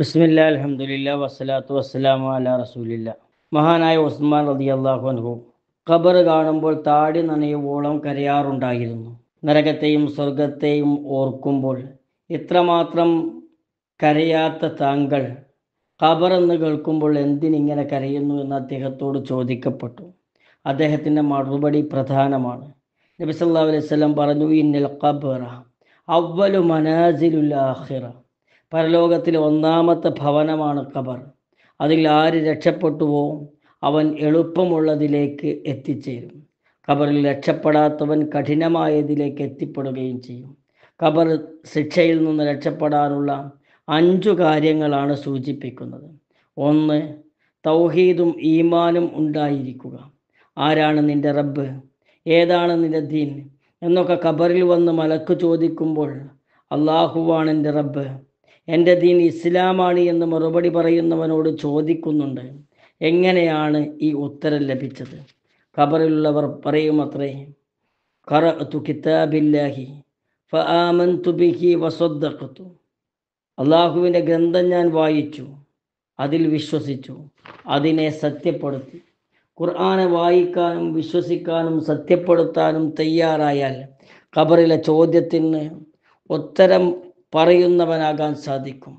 ബിസ്മില്ല അലഹമുല്ല വസ്സലാത്തു വസ്സലാമു അല റസൂലില്ല മഹാനായ ഉസ്മാൻ റതി അള്ളാഹു അൻഹു ഖബർ കാണുമ്പോൾ താടി നനയുവോളം കരയാറുണ്ടായിരുന്നു നരകത്തെയും സ്വർഗത്തെയും ഓർക്കുമ്പോൾ ഇത്രമാത്രം കരയാത്ത താങ്കൾ ഖബർ എന്ന് കേൾക്കുമ്പോൾ എന്തിനിങ്ങനെ കരയുന്നു എന്ന് അദ്ദേഹത്തോട് ചോദിക്കപ്പെട്ടു അദ്ദേഹത്തിൻ്റെ മറുപടി പ്രധാനമാണ് നബി സല്ലാ അലൈവല്ലം പറഞ്ഞു ഇന്നൽ ഖബറ അവലു മനാജിലുല്ലാഹിറ പരലോകത്തിലെ ഒന്നാമത്തെ ഭവനമാണ് ഖബർ അതിൽ ആര് രക്ഷപ്പെട്ടുവോ അവൻ എളുപ്പമുള്ളതിലേക്ക് എത്തിച്ചേരും ഖബറിൽ രക്ഷപ്പെടാത്തവൻ കഠിനമായതിലേക്ക് എത്തിപ്പെടുകയും ചെയ്യും ഖബർ ശിക്ഷയിൽ നിന്ന് രക്ഷപ്പെടാനുള്ള അഞ്ചു കാര്യങ്ങളാണ് സൂചിപ്പിക്കുന്നത് ഒന്ന് തൗഹീദും ഈമാനും ഉണ്ടായിരിക്കുക ആരാണ് നിന്റെ റബ്ബ് ഏതാണ് നിന്റെ ദീൻ എന്നൊക്കെ ഖബറിൽ വന്ന് മലക്ക് ചോദിക്കുമ്പോൾ അള്ളാഹുവാണ് എൻ്റെ റബ്ബ് എൻ്റെ ദീൻ ഇസ്ലാമാണ് എന്ന് മറുപടി പറയുന്നവനോട് ചോദിക്കുന്നുണ്ട് എങ്ങനെയാണ് ഈ ഉത്തരം ലഭിച്ചത് ഖബറിലുള്ളവർ പറയുമത്രേ ഖറഅത്തു കിതാബില്ലാഹി ഫആമൻതു ബിഹി അള്ളാഹുവിൻ്റെ ഗ്രന്ഥം ഞാൻ വായിച്ചു അതിൽ വിശ്വസിച്ചു അതിനെ സത്യപ്പെടുത്തി ഖുർആാനെ വായിക്കാനും വിശ്വസിക്കാനും സത്യപ്പെടുത്താനും തയ്യാറായാൽ ഖബറിലെ ചോദ്യത്തിന് ഉത്തരം പറയുന്നവനാകാൻ സാധിക്കും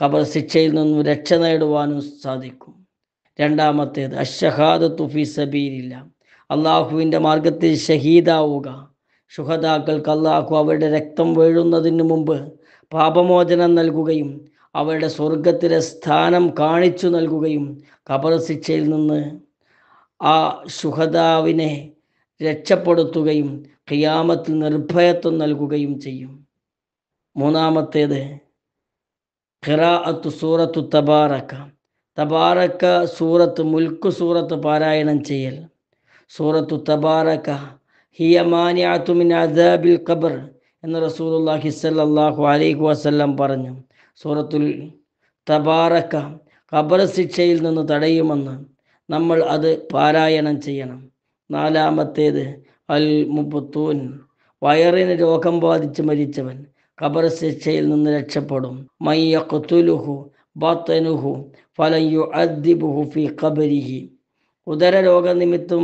കബർ ശിക്ഷയിൽ നിന്നും രക്ഷ നേടുവാനും സാധിക്കും രണ്ടാമത്തേത് അഷഹാദ് തുഫി സബീലില്ല അള്ളാഹുവിൻ്റെ മാർഗത്തിൽ ഷഹീദാവുക ശുഹദാക്കൾക്ക് അള്ളാഹു അവരുടെ രക്തം വീഴുന്നതിന് മുമ്പ് പാപമോചനം നൽകുകയും അവരുടെ സ്വർഗത്തിലെ സ്ഥാനം കാണിച്ചു നൽകുകയും കബർ ശിക്ഷയിൽ നിന്ന് ആ ശുഹദാവിനെ രക്ഷപ്പെടുത്തുകയും ഖിയാമത്തിൽ നിർഭയത്വം നൽകുകയും ചെയ്യും മൂന്നാമത്തേത് ഖിറാഅത്തു സൂറത്തു തബാറക്ക തബാറക്ക സൂറത്ത് മുൽക്ക് സൂറത്ത് പാരായണം ചെയ്യൽ സൂറത്തു തബാറക്ക ഹിയ മിൻ അദാബിൽ ഖബർ എന്ന് റസൂലുല്ലാഹി സല്ലാഹു അലൈഹു വസ്ല്ലാം പറഞ്ഞു സൂറത്തുൽ തബാറക്ക ഖബർ ശിക്ഷയിൽ നിന്ന് തടയുമെന്ന് നമ്മൾ അത് പാരായണം ചെയ്യണം നാലാമത്തേത് അൽ മുബത്തൂൻ വയറിന് രോഗം ബാധിച്ച് മരിച്ചവൻ ഖബർ ശിക്ഷയിൽ നിന്ന് രക്ഷപ്പെടും മയ്യഖുലുഹു ബാത്തനുഹു ഫലയു അദ്ദിബുഹു ഫി ഖബരിഹി ഉദര രോഗനിമിത്തം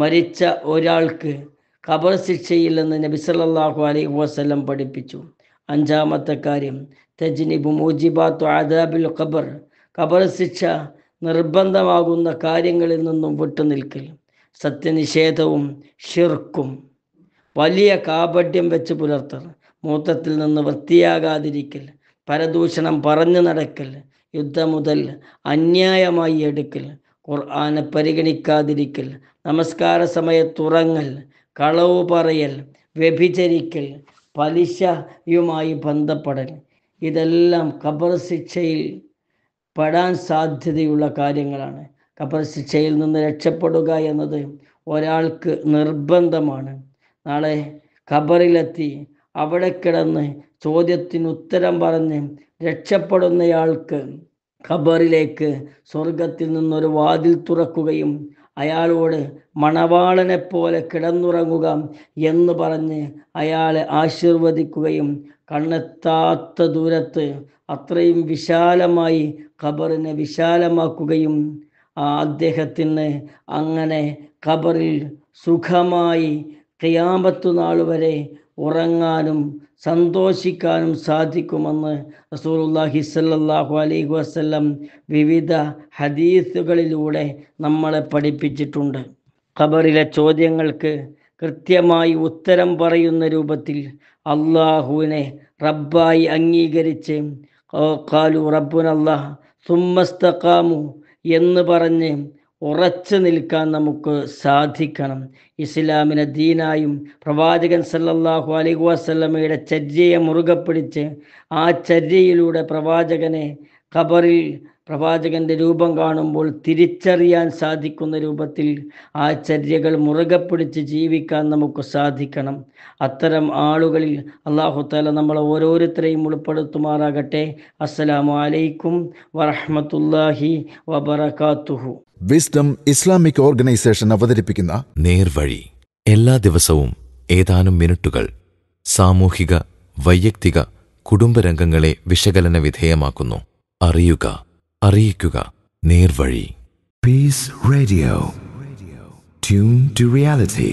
മരിച്ച ഒരാൾക്ക് ഖബർ ശിക്ഷയിൽ നിന്ന് നബി സല്ലല്ലാഹു അലൈഹി വസല്ലം പഠിപ്പിച്ചു അഞ്ചാമത്തെ കാര്യം തജ്നിബു മൂജിബാത്തു ആദാബിൽ ഖബർ ഖബർ ശിക്ഷ നിർബന്ധമാകുന്ന കാര്യങ്ങളിൽ നിന്നും വിട്ടുനിൽക്കൽ സത്യനിഷേധവും ഷിർക്കും വലിയ കാപഡ്യം വെച്ച് പുലർത്തൽ മൂത്രത്തിൽ നിന്ന് വൃത്തിയാകാതിരിക്കൽ പരദൂഷണം പറഞ്ഞു നടക്കൽ യുദ്ധം മുതൽ അന്യായമായി എടുക്കൽ ഖുർആാനെ പരിഗണിക്കാതിരിക്കൽ നമസ്കാര സമയത്തുറങ്ങൽ കളവ് പറയൽ വ്യഭിചരിക്കൽ പലിശയുമായി ബന്ധപ്പെടൽ ഇതെല്ലാം ഖബർ ശിക്ഷയിൽ പെടാൻ സാധ്യതയുള്ള കാര്യങ്ങളാണ് ഖബർ ശിക്ഷയിൽ നിന്ന് രക്ഷപ്പെടുക എന്നത് ഒരാൾക്ക് നിർബന്ധമാണ് നാളെ ഖബറിലെത്തി അവിടെ കിടന്ന് ചോദ്യത്തിന് ഉത്തരം പറഞ്ഞ് രക്ഷപ്പെടുന്നയാൾക്ക് ഖബറിലേക്ക് സ്വർഗത്തിൽ നിന്നൊരു വാതിൽ തുറക്കുകയും അയാളോട് മണവാളനെ പോലെ കിടന്നുറങ്ങുക എന്ന് പറഞ്ഞ് അയാളെ ആശീർവദിക്കുകയും കണ്ണെത്താത്ത ദൂരത്ത് അത്രയും വിശാലമായി ഖബറിനെ വിശാലമാക്കുകയും അദ്ദേഹത്തിന് അങ്ങനെ ഖബറിൽ സുഖമായി നാൾ വരെ ഉറങ്ങാനും സന്തോഷിക്കാനും സാധിക്കുമെന്ന് റസൂലുള്ളാഹി സല്ലാഹു അലൈഹി വസ്ലം വിവിധ ഹദീസുകളിലൂടെ നമ്മളെ പഠിപ്പിച്ചിട്ടുണ്ട് ഖബറിലെ ചോദ്യങ്ങൾക്ക് കൃത്യമായി ഉത്തരം പറയുന്ന രൂപത്തിൽ അള്ളാഹുവിനെ റബ്ബായി അംഗീകരിച്ച് കാലു റബ്ബുനല്ലാഹ് സുമ്മസ്തഖാമു എന്ന് പറഞ്ഞ് ഉറച്ചു നിൽക്കാൻ നമുക്ക് സാധിക്കണം ഇസ്ലാമിനെ ദീനായും പ്രവാചകൻ സല്ലല്ലാഹു അലൈഹി വസല്ലമയുടെ ചര്യയെ മുറുകെ പിടിച്ച് ആ ചര്യയിലൂടെ പ്രവാചകനെ ഖബറിൽ പ്രവാചകന്റെ രൂപം കാണുമ്പോൾ തിരിച്ചറിയാൻ സാധിക്കുന്ന രൂപത്തിൽ ആ ചര്യകൾ മുറുകെ പിടിച്ച് ജീവിക്കാൻ നമുക്ക് സാധിക്കണം അത്തരം ആളുകളിൽ താല നമ്മളെ ഓരോരുത്തരെയും ഉൾപ്പെടുത്തുമാറാകട്ടെ അസ്സലാമു അലൈക്കും വറഹമത്തല്ലാഹി വബർക്കാത്തുഹു വിസ്ഡം ഇസ്ലാമിക് ഓർഗനൈസേഷൻ അവതരിപ്പിക്കുന്ന നേർവഴി എല്ലാ ദിവസവും ഏതാനും മിനിറ്റുകൾ സാമൂഹിക വൈയക്തിക കുടുംബരംഗങ്ങളെ വിശകലന വിധേയമാക്കുന്നു അറിയുക അറിയിക്കുക നേർവഴി peace radio tune to reality